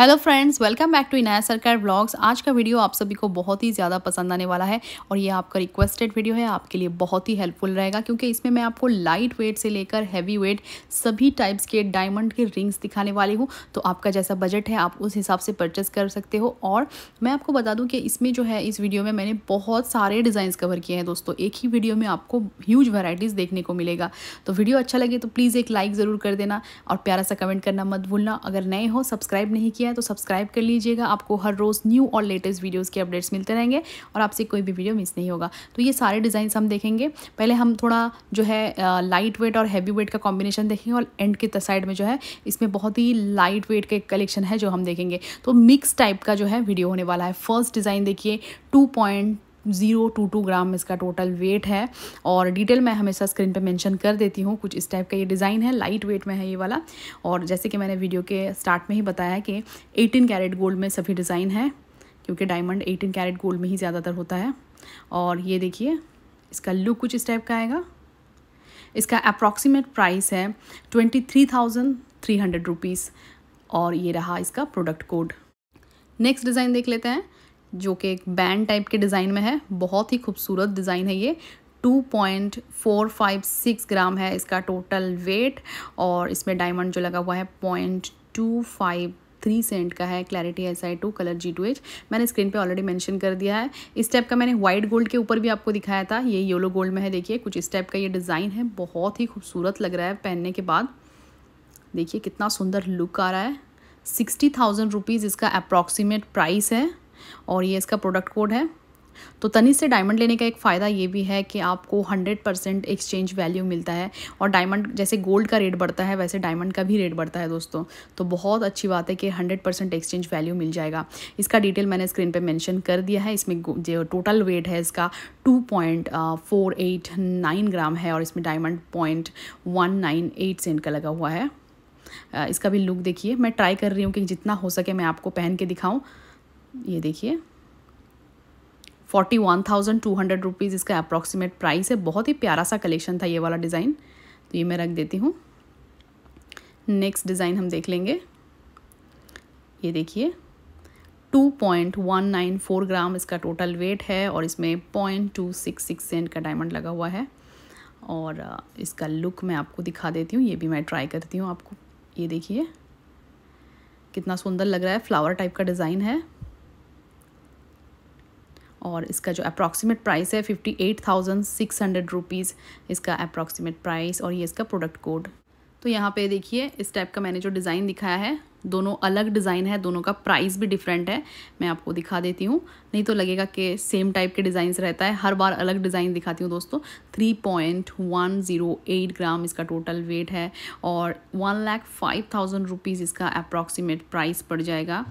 hello friends welcome back to Inaya Sarkar blogs आज का video आप सभी को बहुत ही ज़्यादा पसंद आने वाला है और ये आपका रिक्वेस्टेड वीडियो है आपके लिए बहुत ही हेल्पफुल रहेगा क्योंकि इसमें मैं आपको लाइट वेट से लेकर हैवी वेट सभी टाइप्स के डायमंड के रिंग्स दिखाने वाली हूँ तो आपका जैसा बजट है आप उस हिसाब से परचेस कर सकते हो और मैं आपको बता दूँ कि इसमें जो है इस वीडियो में मैंने बहुत सारे डिज़ाइंस कवर किए हैं दोस्तों एक ही वीडियो में आपको ह्यूज वैराइटीज़ देखने को मिलेगा तो वीडियो अच्छा लगे तो प्लीज़ एक लाइक ज़रूर कर देना और प्यारा सा कमेंट करना मत भूलना अगर नए हो सब्सक्राइब नहीं किया किया है तो सब्सक्राइब कर लीजिएगा आपको हर रोज़ न्यू और लेटेस्ट वीडियोज़ के अपडेट्स मिलते रहेंगे और आपसे कोई भी वीडियो मिस नहीं होगा तो ये सारे डिज़ाइन हम देखेंगे पहले हम थोड़ा जो है लाइट वेट और हैवी वेट का कॉम्बिनेशन देखेंगे और एंड के साइड में जो है इसमें बहुत ही लाइट वेट का कलेक्शन है जो हम देखेंगे तो मिक्स टाइप का जो है वीडियो होने वाला है फर्स्ट डिज़ाइन देखिए two point zero two two gram इसका टोटल वेट है और डिटेल मैं हमेशा स्क्रीन पे मेंशन कर देती हूँ कुछ इस टाइप का ये डिज़ाइन है लाइट वेट में है ये वाला और जैसे कि मैंने वीडियो के स्टार्ट में ही बताया कि 18 कैरेट गोल्ड में सभी डिज़ाइन है क्योंकि डायमंड 18 कैरेट गोल्ड में ही ज़्यादातर होता है और ये देखिए इसका लुक कुछ इस टाइप का आएगा इसका अप्रॉक्सीमेट प्राइस है twenty three thousand three hundred rupees और ये रहा इसका प्रोडक्ट कोड नेक्स्ट डिज़ाइन देख लेते हैं जो कि एक बैंड टाइप के डिज़ाइन में है बहुत ही खूबसूरत डिज़ाइन है ये 2.456 ग्राम है इसका टोटल वेट और इसमें डायमंड जो लगा हुआ है point two five three cent का है clarity S I two colour G to H मैंने स्क्रीन पे ऑलरेडी मेंशन कर दिया है इस टाइप का मैंने व्हाइट गोल्ड के ऊपर भी आपको दिखाया था ये येलो गोल्ड में है देखिए कुछ इस टाइप का ये डिज़ाइन है बहुत ही खूबसूरत लग रहा है पहनने के बाद देखिए कितना सुंदर लुक आ रहा है सिक्सटी थाउजेंड रुपीज़ इसका अप्रॉक्सीमेट प्राइस है और ये इसका प्रोडक्ट कोड है तो तनिज से डायमंड लेने का एक फ़ायदा ये भी है कि आपको 100 परसेंट एक्सचेंज वैल्यू मिलता है और डायमंड जैसे गोल्ड का रेट बढ़ता है वैसे डायमंड का भी रेट बढ़ता है दोस्तों तो बहुत अच्छी बात है कि 100 परसेंट एक्सचेंज वैल्यू मिल जाएगा इसका डिटेल मैंने स्क्रीन पे मेंशन कर दिया है इसमें जो टोटल वेट है इसका टू ग्राम uh, है और इसमें डायमंड पॉइंट सेंट का लगा हुआ है इसका भी लुक देखिए मैं ट्राई कर रही हूँ कि जितना हो सके मैं आपको पहन के दिखाऊँ ये देखिए forty one thousand two hundred rupees इसका अप्रॉक्सीमेट प्राइस है बहुत ही प्यारा सा कलेक्शन था ये वाला डिज़ाइन तो ये मैं रख देती हूँ नेक्स्ट डिज़ाइन हम देख लेंगे ये देखिए 2.194 ग्राम इसका टोटल वेट है और इसमें 0.266 सेंट का डायमंड लगा हुआ है और इसका लुक मैं आपको दिखा देती हूँ ये भी मैं ट्राई करती हूँ आपको ये देखिए कितना सुंदर लग रहा है फ्लावर टाइप का डिज़ाइन है और इसका जो अप्रॉक्सीमेट प्राइस है fifty eight thousand six hundred rupees इसका अप्रॉक्सीमेट प्राइस और ये इसका प्रोडक्ट कोड तो यहाँ पे देखिए इस टाइप का मैंने जो डिज़ाइन दिखाया है दोनों अलग डिज़ाइन है दोनों का प्राइस भी डिफरेंट है मैं आपको दिखा देती हूँ नहीं तो लगेगा कि सेम टाइप के डिज़ाइन रहता है हर बार अलग डिज़ाइन दिखाती हूँ दोस्तों three point one zero eight gram इसका टोटल वेट है और one lakh five thousand rupees इसका अप्रॉक्सीमेट प्राइस पड़ जाएगा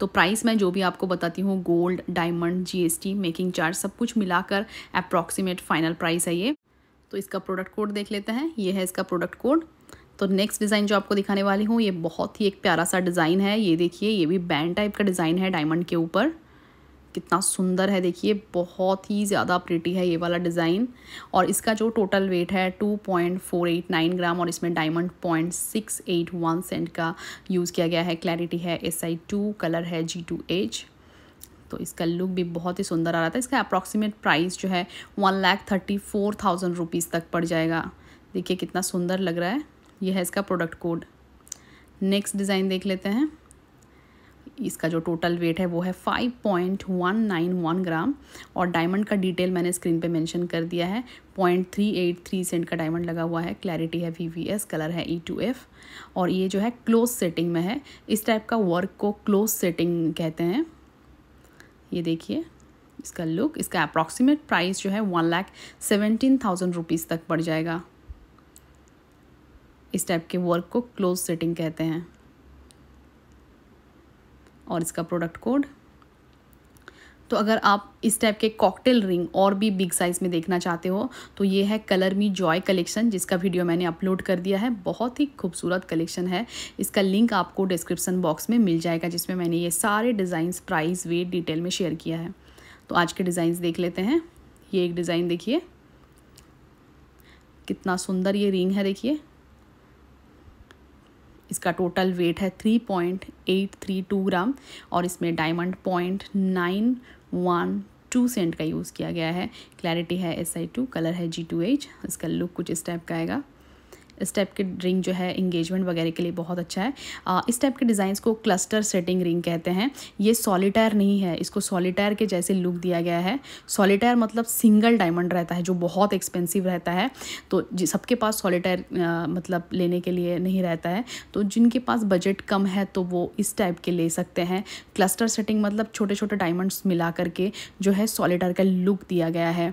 तो प्राइस मैं जो भी आपको बताती हूँ gold diamond GST making charge सब कुछ मिलाकर अप्रॉक्सीमेट फाइनल प्राइस है ये तो इसका प्रोडक्ट कोड देख लेते हैं ये है इसका प्रोडक्ट कोड तो नेक्स्ट डिज़ाइन जो आपको दिखाने वाली हूँ ये बहुत ही एक प्यारा सा डिज़ाइन है ये देखिए ये भी बैंड टाइप का डिज़ाइन है डायमंड के ऊपर कितना सुंदर है देखिए बहुत ही ज़्यादा प्रिटी है ये वाला डिज़ाइन और इसका जो टोटल वेट है 2.489 ग्राम और इसमें डायमंड 0.681 सेंट का यूज़ किया गया है क्लैरिटी है एस आई टू कलर है जी टू एच तो इसका लुक भी बहुत ही सुंदर आ रहा था इसका अप्रॉक्सीमेट प्राइस जो है one lakh thirty four thousand rupees तक पड़ जाएगा देखिए कितना सुंदर लग रहा है यह है इसका प्रोडक्ट कोड नेक्स्ट डिज़ाइन देख लेते हैं इसका जो टोटल वेट है वो है 5.191 ग्राम और डायमंड का डिटेल मैंने स्क्रीन पे मेंशन कर दिया है 0.383 सेंट का डायमंड लगा हुआ है क्लैरिटी है वी कलर है ई टू एफ और ये जो है क्लोज सेटिंग में है इस टाइप का वर्क को क्लोज सेटिंग कहते हैं ये देखिए इसका लुक इसका अप्रॉक्सीमेट प्राइस जो है one lakh seventeen thousand rupees तक पड़ जाएगा इस टाइप के वर्क को क्लोज सेटिंग कहते हैं और इसका प्रोडक्ट कोड तो अगर आप इस टाइप के कॉकटेल रिंग और भी बिग साइज़ में देखना चाहते हो तो ये है कलर मी जॉय कलेक्शन जिसका वीडियो मैंने अपलोड कर दिया है बहुत ही खूबसूरत कलेक्शन है इसका लिंक आपको डिस्क्रिप्सन बॉक्स में मिल जाएगा जिसमें मैंने ये सारे डिज़ाइंस प्राइस वेट डिटेल में शेयर किया है तो आज के डिज़ाइंस देख लेते हैं ये एक डिज़ाइन देखिए कितना सुंदर ये रिंग है देखिए इसका टोटल वेट है three point eight three two gram और इसमें diamond point nine one two cent का यूज़ किया गया है क्लैरिटी है एस आई टू कलर है जी टू एच इसका लुक कुछ इस टाइप का आएगा इस टाइप के रिंग जो है इंगेजमेंट वगैरह के लिए बहुत अच्छा है आ, इस टाइप के डिज़ाइंस को क्लस्टर सेटिंग रिंग कहते हैं ये सॉलिटायर नहीं है इसको सॉलिटायर के जैसे लुक दिया गया है सॉलिटायर मतलब सिंगल डायमंड रहता है जो बहुत एक्सपेंसिव रहता है तो सबके पास सॉलिटायर मतलब लेने के लिए नहीं रहता है तो जिनके पास बजट कम है तो वो इस टाइप के ले सकते हैं क्लस्टर सेटिंग मतलब छोटे छोटे डायमंड्स मिला करके जो है सॉलिटायर का लुक दिया गया है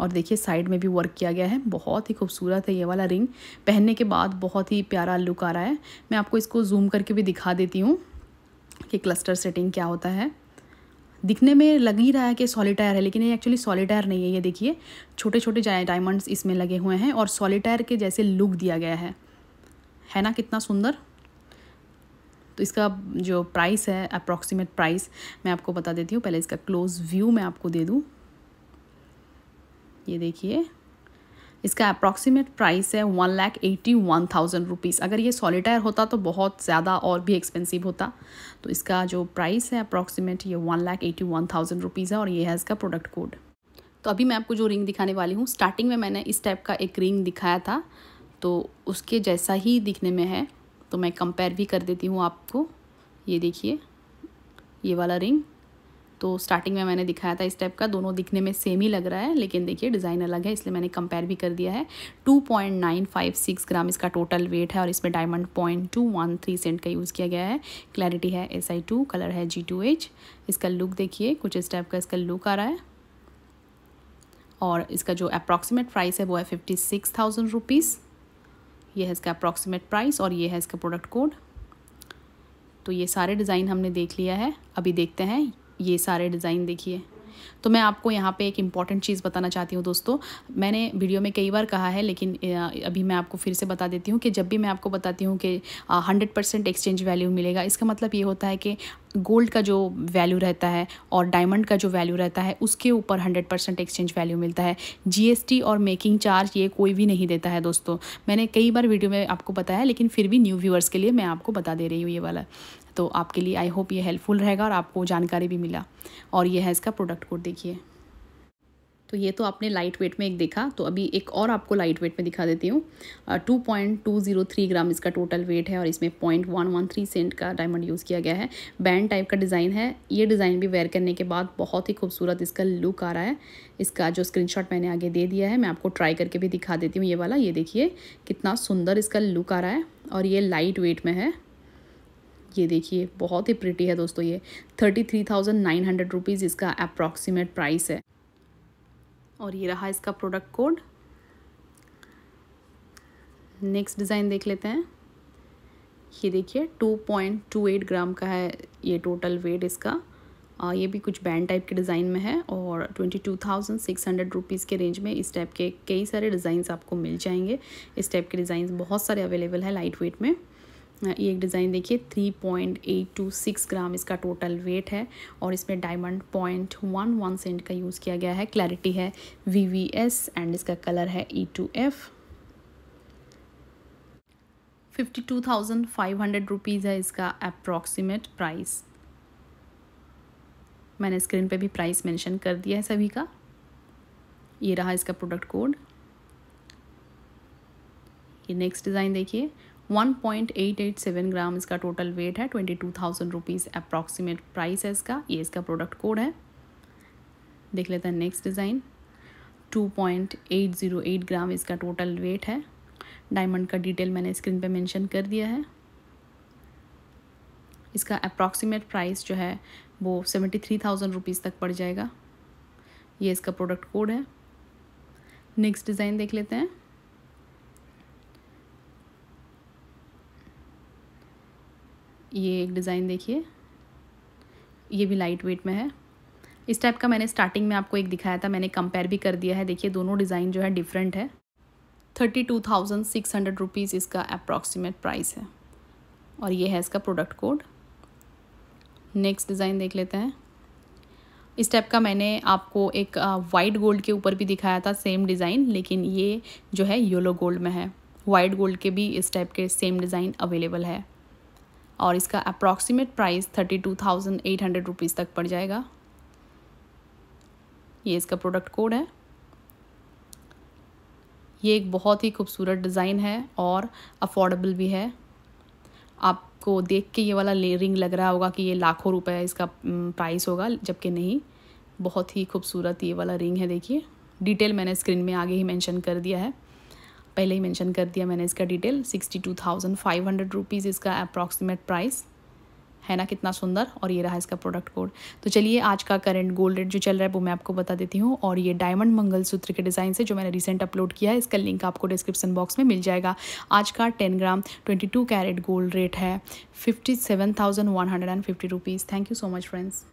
और देखिए साइड में भी वर्क किया गया है बहुत ही खूबसूरत है ये वाला रिंग पहनने के बाद बहुत ही प्यारा लुक आ रहा है मैं आपको इसको जूम करके भी दिखा देती हूँ कि क्लस्टर सेटिंग क्या होता है दिखने में लग ही रहा है कि सॉलिटायर है लेकिन ये एक्चुअली सॉलिटायर नहीं है ये देखिए छोटे छोटे डायमंड्स इसमें लगे हुए हैं और सॉलिटायर के जैसे लुक दिया गया है है ना कितना सुंदर तो इसका जो प्राइस है अप्रॉक्सीमेट प्राइस मैं आपको बता देती हूँ पहले इसका क्लोज़ व्यू मैं आपको दे दूँ ये देखिए इसका अप्रॉक्सीमेट प्राइस है one lakh eighty one thousand rupees अगर ये सॉलिटायर होता तो बहुत ज़्यादा और भी एक्सपेंसिव होता तो इसका जो प्राइस है अप्रॉक्सीमेट ये one lakh eighty one thousand rupees है और ये है इसका प्रोडक्ट कोड तो अभी मैं आपको जो रिंग दिखाने वाली हूँ स्टार्टिंग में मैंने इस टाइप का एक रिंग दिखाया था तो उसके जैसा ही दिखने में है तो मैं कंपेयर भी कर देती हूँ आपको ये देखिए ये वाला रिंग तो स्टार्टिंग में मैंने दिखाया था इस टाइप का दोनों दिखने में सेम ही लग रहा है लेकिन देखिए डिज़ाइन अलग है इसलिए मैंने कंपेयर भी कर दिया है 2.956 ग्राम इसका टोटल वेट है और इसमें diamond point two one three cent का यूज़ किया गया है क्लैरिटी है एस आई टू कलर है जी टू एच इसका लुक देखिए कुछ इस टाइप का इसका लुक आ रहा है और इसका जो अप्रॉक्सीमेट प्राइस है वो है फिफ्टी सिक्स थाउजेंड रुपीज़ यह है इसका अप्रॉक्सीमेट प्राइस और ये है इसका प्रोडक्ट कोड तो ये सारे डिज़ाइन हमने देख लिया है अभी देखते हैं ये सारे डिज़ाइन देखिए तो मैं आपको यहाँ पे एक इम्पॉर्टेंट चीज़ बताना चाहती हूँ दोस्तों मैंने वीडियो में कई बार कहा है लेकिन अभी मैं आपको फिर से बता देती हूँ कि जब भी मैं आपको बताती हूँ कि हंड्रेड परसेंट एक्सचेंज वैल्यू मिलेगा इसका मतलब ये होता है कि गोल्ड का जो वैल्यू रहता है और डायमंड का जो वैल्यू रहता है उसके ऊपर हंड्रेड परसेंट एक्सचेंज वैल्यू मिलता है जीएसटी और मेकिंग चार्ज ये कोई भी नहीं देता है दोस्तों मैंने कई बार वीडियो में आपको बताया लेकिन फिर भी न्यू व्यूअर्स के लिए मैं आपको बता दे रही हूँ ये वाला तो आपके लिए आई होप ये हेल्पफुल रहेगा और आपको जानकारी भी मिला और ये है इसका प्रोडक्ट कोड देखिए तो ये तो आपने लाइट वेट में एक देखा तो अभी एक और आपको लाइट वेट में दिखा देती हूँ two point two zero three gram इसका टोटल वेट है और इसमें point one one three cent का डायमंड यूज़ किया गया है बैंड टाइप का डिज़ाइन है ये डिज़ाइन भी वेयर करने के बाद बहुत ही खूबसूरत इसका लुक आ रहा है इसका जो शॉट मैंने आगे दे दिया है मैं आपको ट्राई करके भी दिखा देती हूँ ये वाला ये देखिए कितना सुंदर इसका लुक आ रहा है और ये लाइट वेट में है ये देखिए बहुत ही प्रिटी है दोस्तों ये thirty three thousand nine hundred rupees इसका अप्रॉक्सीमेट प्राइस है और ये रहा इसका प्रोडक्ट कोड नेक्स्ट डिज़ाइन देख लेते हैं ये देखिए two point two eight gram का है ये टोटल वेट इसका आ, ये भी कुछ बैंड टाइप के डिज़ाइन में है और twenty two thousand six hundred rupees के रेंज में इस टाइप के कई सारे डिज़ाइन आपको मिल जाएंगे इस टाइप के डिज़ाइन बहुत सारे अवेलेबल है लाइट वेट में ये एक डिज़ाइन देखिए three point eight two six gram इसका टोटल वेट है और इसमें diamond point one one cent का यूज़ किया गया है क्लैरिटी है वी वी एस एंड इसका कलर है E to F fifty two thousand five hundred rupees है इसका अप्रॉक्सीमेट प्राइस मैंने स्क्रीन पे भी प्राइस मेंशन कर दिया है सभी का ये रहा इसका प्रोडक्ट कोड ये नेक्स्ट डिज़ाइन देखिए 1.887 ग्राम इसका टोटल वेट है twenty two thousand rupees approximate price है इसका ये इसका प्रोडक्ट कोड है देख लेते हैं नेक्स्ट डिज़ाइन 2.808 ग्राम इसका टोटल वेट है डायमंड का डिटेल मैंने स्क्रीन पे मेंशन कर दिया है इसका अप्रॉक्सीमेट प्राइस जो है वो सेवेंटी थ्री थाउजेंड रुपीज़ तक पड़ जाएगा ये इसका प्रोडक्ट कोड है नेक्स्ट डिज़ाइन देख लेते हैं ये एक डिज़ाइन देखिए ये भी लाइट वेट में है इस टाइप का मैंने स्टार्टिंग में आपको एक दिखाया था मैंने कंपेयर भी कर दिया है देखिए दोनों डिज़ाइन जो है डिफरेंट है thirty two thousand six hundred rupees इसका अप्रॉक्सीमेट प्राइस है और ये है इसका प्रोडक्ट कोड नेक्स्ट डिज़ाइन देख लेते हैं इस टाइप का मैंने आपको एक वाइट गोल्ड के ऊपर भी दिखाया था सेम डिज़ाइन लेकिन ये जो है येलो गोल्ड में है वाइट गोल्ड के भी इस टाइप के सेम डिज़ाइन अवेलेबल है और इसका approximate price thirty two thousand eight hundred rupees तक पड़ जाएगा ये इसका प्रोडक्ट कोड है ये एक बहुत ही खूबसूरत डिज़ाइन है और अफोर्डेबल भी है आपको देख के ये वाला लेयरिंग रिंग लग रहा होगा कि ये लाखों रुपए इसका प्राइस होगा जबकि नहीं बहुत ही खूबसूरत ये वाला रिंग है देखिए डिटेल मैंने स्क्रीन में आगे ही मेंशन कर दिया है पहले ही मेंशन कर दिया मैंने इसका detail sixty two thousand five hundred rupees इसका अप्रॉक्सीमेट प्राइस है ना कितना सुंदर और ये रहा इसका प्रोडक्ट कोड तो चलिए आज का करंट गोल्ड रेट जो चल रहा है वो मैं आपको बता देती हूँ और ये डायमंड मंगल सूत्र के डिज़ाइन से जो मैंने रिसेंट अपलोड किया है इसका लिंक आपको डिस्क्रिप्शन बॉक्स में मिल जाएगा आज का ten gram twenty two carat gold rate है fifty seven thousand one hundred and fifty rupees thank you so much friends